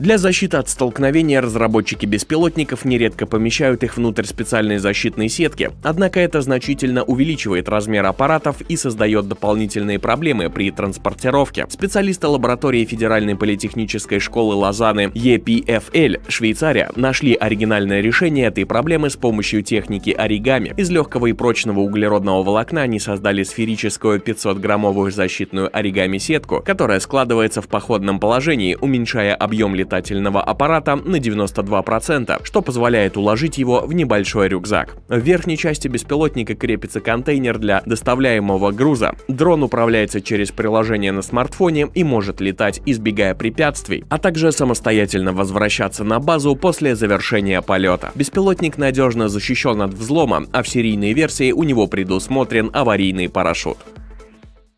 Для защиты от столкновения разработчики беспилотников нередко помещают их внутрь специальной защитной сетки, однако это значительно увеличивает размер аппаратов и создает дополнительные проблемы при транспортировке. Специалисты лаборатории Федеральной политехнической школы Лозаны EPFL Швейцария нашли оригинальное решение этой проблемы с помощью техники оригами. Из легкого и прочного углеродного волокна они создали сферическую 500-граммовую защитную оригами-сетку, которая складывается в походном положении, уменьшая объем летательства летательного аппарата на 92%, что позволяет уложить его в небольшой рюкзак. В верхней части беспилотника крепится контейнер для доставляемого груза. Дрон управляется через приложение на смартфоне и может летать, избегая препятствий, а также самостоятельно возвращаться на базу после завершения полета. Беспилотник надежно защищен от взлома, а в серийной версии у него предусмотрен аварийный парашют.